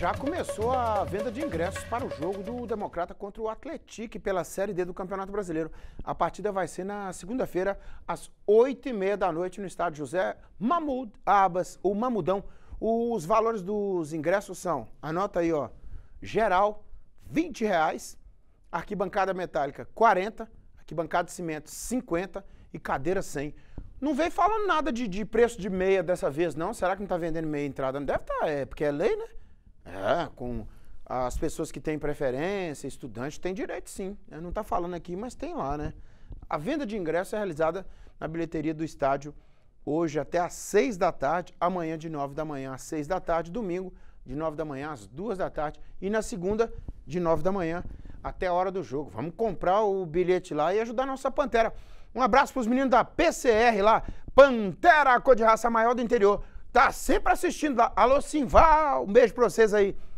Já começou a venda de ingressos para o jogo do Democrata contra o Atlético pela Série D do Campeonato Brasileiro. A partida vai ser na segunda-feira, às 8h30 da noite, no estádio José Mamud Abas, o Mamudão. Os valores dos ingressos são, anota aí, ó, geral, 20 reais, arquibancada metálica, 40, arquibancada de cimento, 50 e cadeira 100. Não vem falando nada de, de, preço de meia dessa vez, não. Será que não está vendendo meia entrada? Não deve estar, tá, é porque é lei, né? É, com as pessoas que têm preferência, estudantes tem direito sim. Eu não está falando aqui, mas tem lá, né? A venda de ingresso é realizada na bilheteria do estádio hoje até às 6 da tarde, amanhã de 9 da manhã às 6 da tarde, domingo de 9 da manhã às 2 da tarde e na segunda de 9 da manhã até a hora do jogo. Vamos comprar o bilhete lá e ajudar a nossa Pantera. Um abraço para os meninos da PCR lá, Pantera Cor de Raça Maior do Interior. Tá sempre assistindo lá. Alô, Simval, um beijo pra vocês aí.